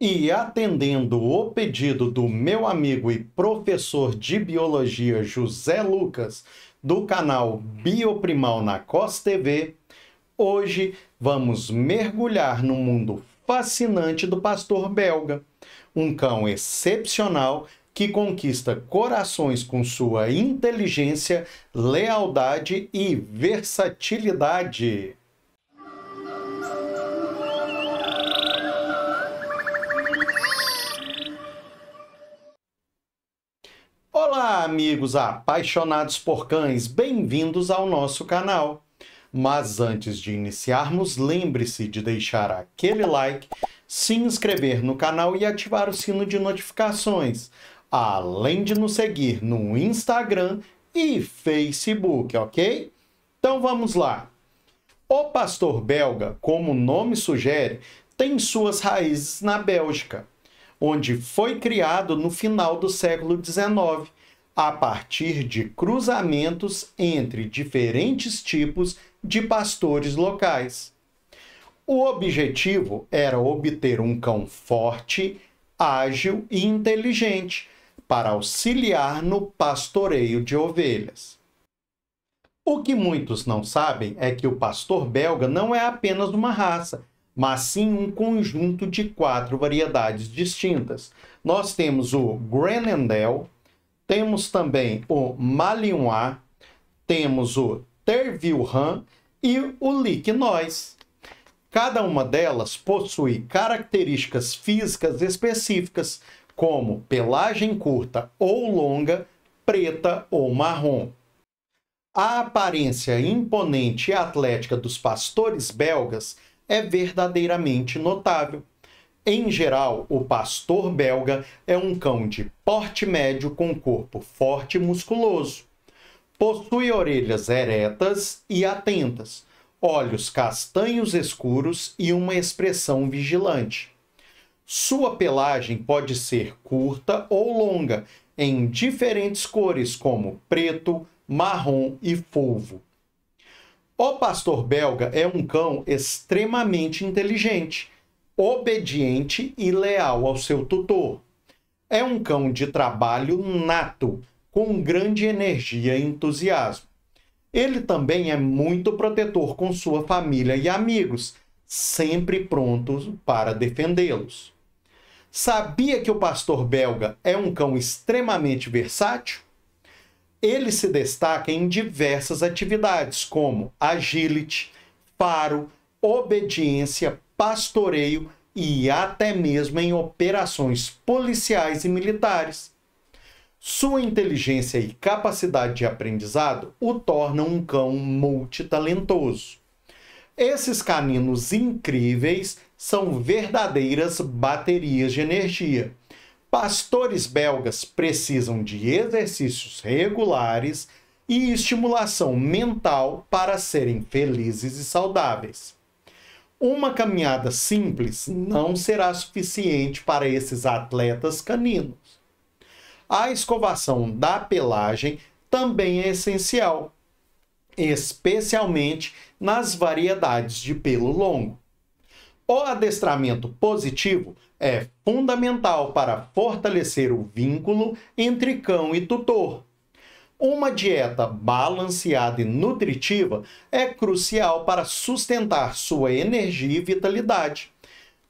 E atendendo o pedido do meu amigo e professor de biologia José Lucas, do canal Bioprimal na COS TV, hoje vamos mergulhar no mundo fascinante do pastor belga, um cão excepcional que conquista corações com sua inteligência, lealdade e versatilidade. Olá, amigos apaixonados por cães, bem-vindos ao nosso canal. Mas antes de iniciarmos, lembre-se de deixar aquele like, se inscrever no canal e ativar o sino de notificações, além de nos seguir no Instagram e Facebook, ok? Então vamos lá. O pastor belga, como o nome sugere, tem suas raízes na Bélgica onde foi criado no final do século XIX a partir de cruzamentos entre diferentes tipos de pastores locais. O objetivo era obter um cão forte, ágil e inteligente para auxiliar no pastoreio de ovelhas. O que muitos não sabem é que o pastor belga não é apenas uma raça, mas sim um conjunto de quatro variedades distintas. Nós temos o Grenendel, temos também o Malinois, temos o Tervilhan e o Liquinóis. Cada uma delas possui características físicas específicas, como pelagem curta ou longa, preta ou marrom. A aparência imponente e atlética dos pastores belgas é verdadeiramente notável, em geral, o pastor belga é um cão de porte médio com corpo forte e musculoso. Possui orelhas eretas e atentas, olhos castanhos escuros e uma expressão vigilante. Sua pelagem pode ser curta ou longa, em diferentes cores como preto, marrom e fulvo. O pastor belga é um cão extremamente inteligente obediente e leal ao seu tutor. É um cão de trabalho nato, com grande energia e entusiasmo. Ele também é muito protetor com sua família e amigos, sempre prontos para defendê-los. Sabia que o pastor belga é um cão extremamente versátil? Ele se destaca em diversas atividades, como agility, faro, obediência, pastoreio e até mesmo em operações policiais e militares. Sua inteligência e capacidade de aprendizado o tornam um cão multitalentoso. Esses caninos incríveis são verdadeiras baterias de energia. Pastores belgas precisam de exercícios regulares e estimulação mental para serem felizes e saudáveis. Uma caminhada simples não será suficiente para esses atletas caninos. A escovação da pelagem também é essencial, especialmente nas variedades de pelo longo. O adestramento positivo é fundamental para fortalecer o vínculo entre cão e tutor uma dieta balanceada e nutritiva é crucial para sustentar sua energia e vitalidade.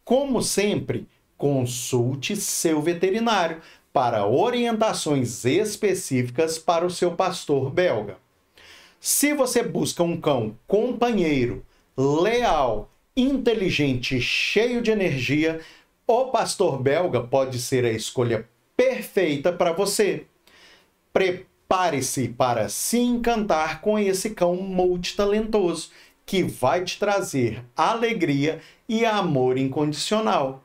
Como sempre, consulte seu veterinário para orientações específicas para o seu pastor belga. Se você busca um cão companheiro, leal, inteligente, cheio de energia, o pastor belga pode ser a escolha perfeita para você. Prepare Pare-se para se encantar com esse cão multitalentoso que vai te trazer alegria e amor incondicional.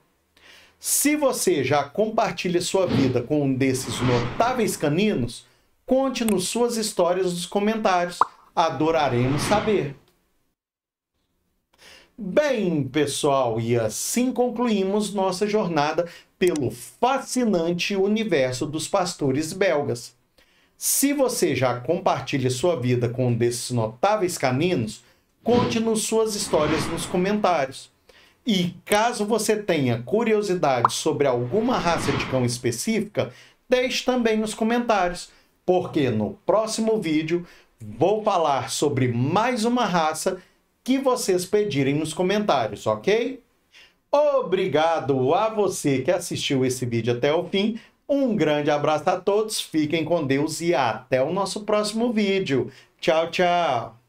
Se você já compartilha sua vida com um desses notáveis caninos, conte-nos suas histórias nos comentários. Adoraremos saber. Bem, pessoal, e assim concluímos nossa jornada pelo fascinante universo dos pastores belgas. Se você já compartilha sua vida com um desses notáveis caninos, conte-nos suas histórias nos comentários. E caso você tenha curiosidade sobre alguma raça de cão específica, deixe também nos comentários, porque no próximo vídeo vou falar sobre mais uma raça que vocês pedirem nos comentários, ok? Obrigado a você que assistiu esse vídeo até o fim. Um grande abraço a todos, fiquem com Deus e até o nosso próximo vídeo. Tchau, tchau!